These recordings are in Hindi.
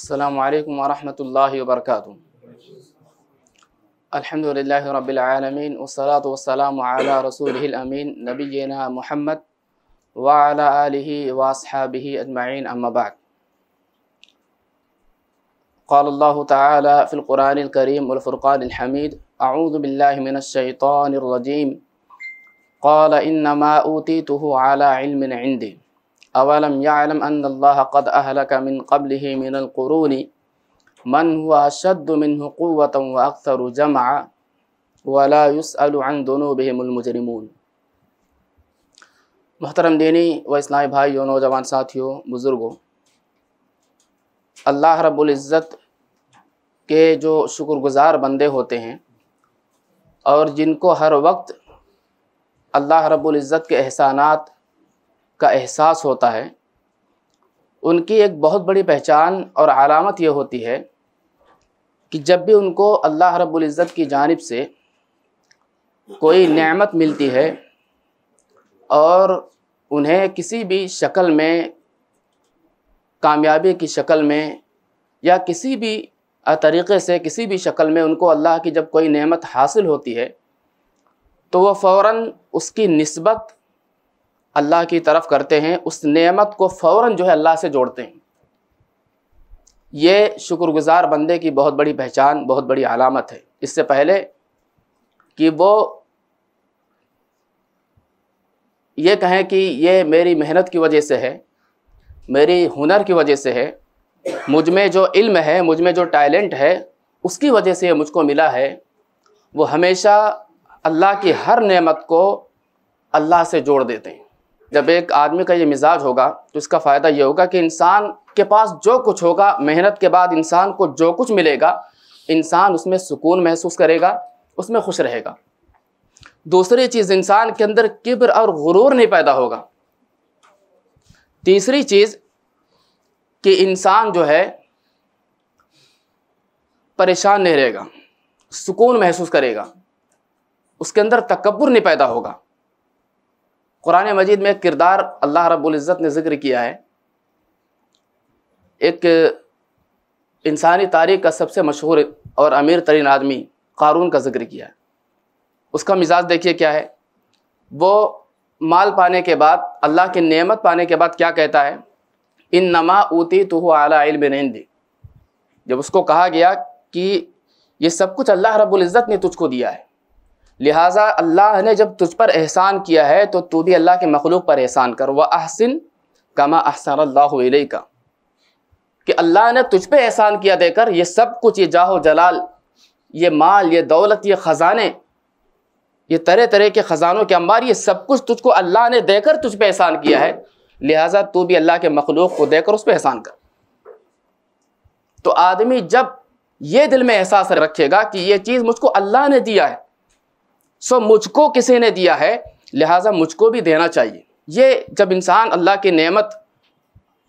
السلام عليكم ورحمة الله وبركاته الحمد لله رب العالمين والصلاة والسلام على رسوله الأمين نبينا محمد وعلى آله وأصحابه أجمعين أما بعد قال الله تعالى في القرآن الكريم والفرقان الحميد أعوذ بالله من الشيطان الرجيم قال إنما أوتيته على علم عندي अवलम यालम अल्लाह कद अहलक मिन कबल मिनलक़रूनी मन हुआ शद मिन क़वत व अक्सर जमा वलायुसअन दोनों बेहमुलमजरमून मोहतरम दीनी व इस्लामी भाइयों नौजवान साथियों बुज़ुर्गों अल्लाह रब्ज़त के जो शुक्रगुज़ार बंदे होते हैं और जिनको हर वक्त अल्लाह रब्ज़त के एहसानात का एहसास होता है उनकी एक बहुत बड़ी पहचान और आलामत ये होती है कि जब भी उनको अल्लाह रब्ज़त की जानब से कोई नेमत मिलती है और उन्हें किसी भी शक्ल में कामयाबी की शक्ल में या किसी भी तरीक़े से किसी भी शक्ल में उनको अल्लाह की जब कोई नेमत हासिल होती है तो वह फ़ौर उसकी नस्बत अल्लाह की तरफ करते हैं उस नेमत को फ़ौर जो है अल्लाह से जोड़ते हैं ये शुक्रगुज़ार बंदे की बहुत बड़ी पहचान बहुत बड़ी अलामत है इससे पहले कि वो ये कहें कि ये मेरी मेहनत की वजह से है मेरी हुनर की वजह से है मुझ में जो इल्म है मुझ में जो टैलेंट है उसकी वजह से ये मुझको मिला है वो हमेशा अल्लाह की हर नेमत को अल्लाह से जोड़ देते हैं जब एक आदमी का ये मिजाज होगा तो इसका फ़ायदा ये होगा कि इंसान के पास जो कुछ होगा मेहनत के बाद इंसान को जो कुछ मिलेगा इंसान उसमें सुकून महसूस करेगा उसमें खुश रहेगा दूसरी चीज़ इंसान के अंदर किब्र और गुरूर नहीं पैदा होगा तीसरी चीज़ कि इंसान जो है परेशान नहीं रहेगा सुकून महसूस करेगा उसके अंदर तकबर नहीं पैदा होगा कुरान मजीद में एक किरदार अल्लाह रबुल्ज़त ने ज़िक्र किया है एक इंसानी तारीख का सबसे मशहूर और अमीर तरीन आदमी कारून का ज़िक्र किया है उसका मिजाज देखिए क्या है वो माल पाने के बाद अल्लाह की नेमत पाने के बाद क्या कहता है इन नमा ऊती तो आला इल्मिंदी जब उसको कहा गया कि ये सब कुछ अल्लाह रब्ज़त ने तुझको दिया है लिहाजा अल्लाह ने जब तुझ पर एहसान किया है तो तू भी अल्लाह के मखलूक पर एहसान कर वह अहसिन कमा अहसन अल्लाह का कि अल्लाह ने तुझ पर एहसान किया देकर ये सब कुछ ये जाहो जलाल ये माल ये दौलत ये ख़जाने ये तरह तरह के ख़जानों के अंबार ये सब कुछ तुझको अल्लाह ने देकर तुझ पर एहसान किया है लिहाजा तू भी अल्लाह के मखलूक को देकर उस पर एहसान कर तो आदमी जब ये दिल में एहसास रखेगा कि ये चीज़ मुझको अल्लाह ने दिया है सो मुझको किसी ने दिया है लिहाजा मुझको भी देना चाहिए ये जब इंसान अल्लाह की नेमत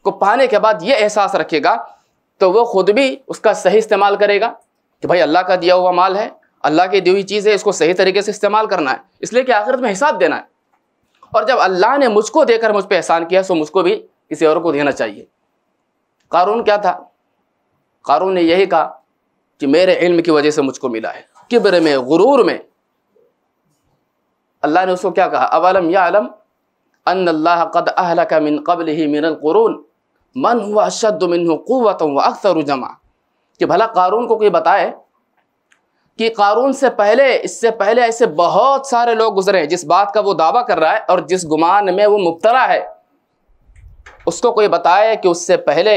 को पाने के बाद ये एहसास रखेगा तो वो ख़ुद भी उसका सही इस्तेमाल करेगा कि भाई अल्लाह का दिया हुआ माल है अल्लाह की दी हुई चीज़ है इसको सही तरीके से इस्तेमाल करना है इसलिए कि आखिरत में हिसाब देना है और जब अल्लाह ने मुझको देकर मुझ पर एहसान किया सो मुझको भी किसी और को देना चाहिए कारून क्या था कारून ने यही कहा कि मेरे इल्म की वजह से मुझको मिला है किब्र में गुरूर में अल्लाह ने उसको क्या कहा अवलम या आलम अन अल्लाह कद अहलक मिन कबल ही मिनल क़ुरून मन हुआ अशद मिन क़वत हुआ अक्सर जमा कि भला कारून को कोई बताए कि कारून से पहले इससे पहले ऐसे बहुत सारे लोग गुजरे हैं जिस बात का वो दावा कर रहा है और जिस गुमान में वो मुबतला है उसको कोई बताए कि उससे पहले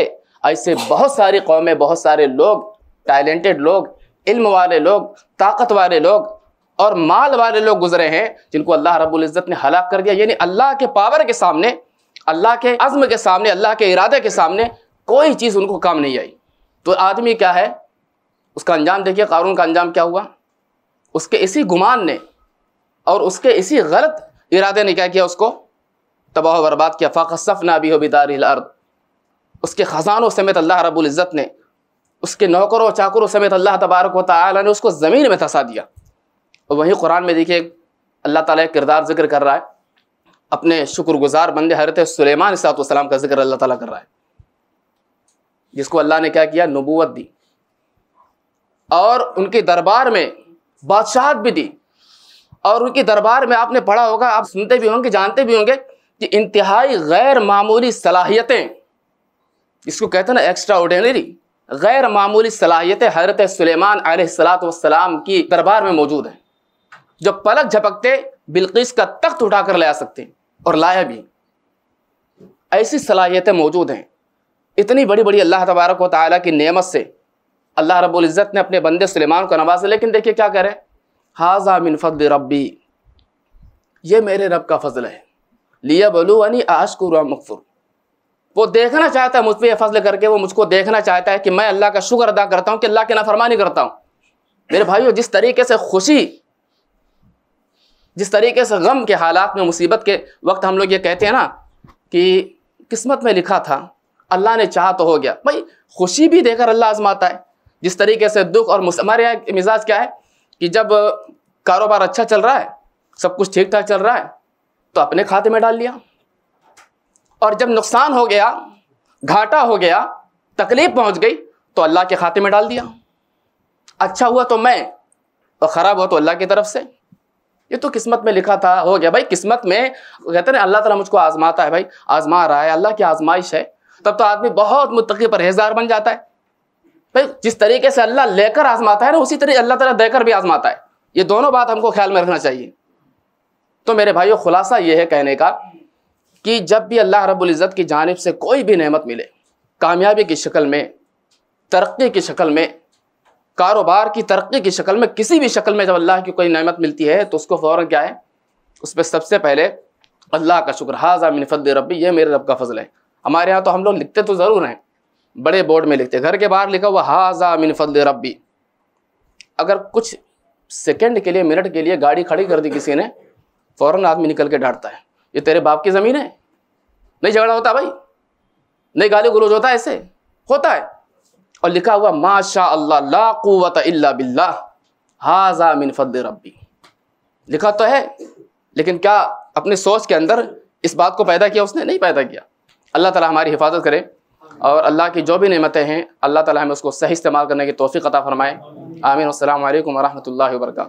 ऐसे बहुत सारी कौमें बहुत सारे लोग टैलेंटेड लोग इल्म वाले लोग ताकत वाले लोग और माल वाले लोग गुजरे हैं जिनको अल्लाह रब्बुल इज़्ज़त ने हलाक कर दिया यानी अल्लाह के पावर के सामने अल्लाह के अज़म के सामने अल्लाह के इरादे के सामने कोई चीज़ उनको काम नहीं आई तो आदमी क्या है उसका अंजाम देखिए कानून का अंजाम क्या हुआ उसके इसी गुमान ने और उसके इसी गलत इरादे ने क्या किया उसको तबाह बर्बाद किया फ़ाकसफ़ ना भी हो बिदार अर्द उसके ख़जानों समेत अल्लाह रबुल्ज़त ने उसके नौकरों चाकरों समेत अल्लाह तबारक व ताली ने उसको ज़मीन में धंसा दिया और वहीं कुरान में देखिए अल्लाह ताला किरदार जिक्र कर रहा है अपने शुक्रगुजार बंदे हरत सुलेमान सलाम का जिक्र अल्लाह ताला कर रहा है जिसको अल्लाह ने क्या किया नबूवत दी और उनके दरबार में बादशाहत भी दी और उनके दरबार में आपने पढ़ा होगा आप सुनते भी होंगे जानते भी होंगे कि इंतहाई गैर मामूली सलाहियतें इसको कहते हैं ना एक्स्ट्रा ऑर्डिनरी गैर मामूली सलाहियतें हरत सुलेमान सलात की दरबार में मौजूद हैं जो पलक झपकते बिल्किस का तख्त उठाकर ले आ सकते और लाया भी ऐसी सलाहियतें मौजूद हैं इतनी बड़ी बड़ी अल्लाह तबारक व ताली की नेमत से अल्लाह रबुल्ज़त ने अपने बंदे सलेमान को नवाजा लेकिन देखिए क्या करें हाजा मिन फजल रब्बी ये मेरे रब का फजल है लिया अनी आशकुर मकफुर वो देखना चाहता है मुझ पर यह फजल करके वो मुझको देखना चाहता है कि मैं अल्लाह का शुक्र अदा करता हूँ कि अल्लाह की नाफरमानी करता हूँ मेरे भाइयों जिस तरीके से खुशी जिस तरीके से गम के हालात में मुसीबत के वक्त हम लोग ये कहते हैं ना कि किस्मत में लिखा था अल्लाह ने चाह तो हो गया भाई खुशी भी देकर अल्लाह आजमाता है जिस तरीके से दुख और हमारे यहाँ मिजाज क्या है कि जब कारोबार अच्छा चल रहा है सब कुछ ठीक ठाक चल रहा है तो अपने खाते में डाल लिया और जब नुकसान हो गया घाटा हो गया तकलीफ पहुंच गई तो अल्लाह के खाते में डाल दिया अच्छा हुआ तो मैं और ख़राब हुआ तो अल्लाह की तरफ से ये तो किस्मत में लिखा था हो गया भाई किस्मत में कहते ना अल्लाह ताला मुझको आजमाता है भाई आजमा रहा है अल्लाह की आजमाइश है तब तो आदमी बहुत मुतकी परहेजगार बन जाता है भाई जिस तरीके से अल्लाह लेकर आजमाता है ना उसी तरीके अल्लाह ताला देकर भी आजमाता है ये दोनों बात हमको ख्याल में रखना चाहिए तो मेरे भाइयों खुलासा ये है कहने का कि जब भी अल्लाह रबुल्ज़त की जानब से कोई भी नेमत मिले कामयाबी की शक्ल में तरक्की की शक्ल में कारोबार की तरक्की की शक्ल में किसी भी शक्ल में जब अल्लाह की कोई नमत मिलती है तो उसको फ़ौर क्या है उस पर सबसे पहले अल्लाह का शुक्र हाजा मिनफद रबी ये मेरे रब का फजल है हमारे यहाँ तो हम लोग लिखते तो ज़रूर हैं बड़े बोर्ड में लिखते घर के बाहर लिखा हुआ हाजा मिनफद रबी अगर कुछ सेकेंड के लिए मिनट के लिए गाड़ी खड़ी कर दी किसी ने फ़ौर आदमी निकल के डांटता है ये तेरे बाप की ज़मीन है नहीं झगड़ा होता भाई नहीं गाली गुलोज होता है ऐसे होता है और लिखा हुआ माशा अल्लाह लाकुवत कुत इल्ला बिल्ला हाजा मिन फद रब्बी लिखा तो है लेकिन क्या अपने सोच के अंदर इस बात को पैदा किया उसने नहीं पैदा किया अल्लाह ताला हमारी हिफाजत करे और अल्लाह की जो भी नेमतें हैं अल्लाह ताला हमें उसको सही इस्तेमाल करने की तोफ़ी अता फ़रमाए आमीन अल्लाम वरहमल वर्का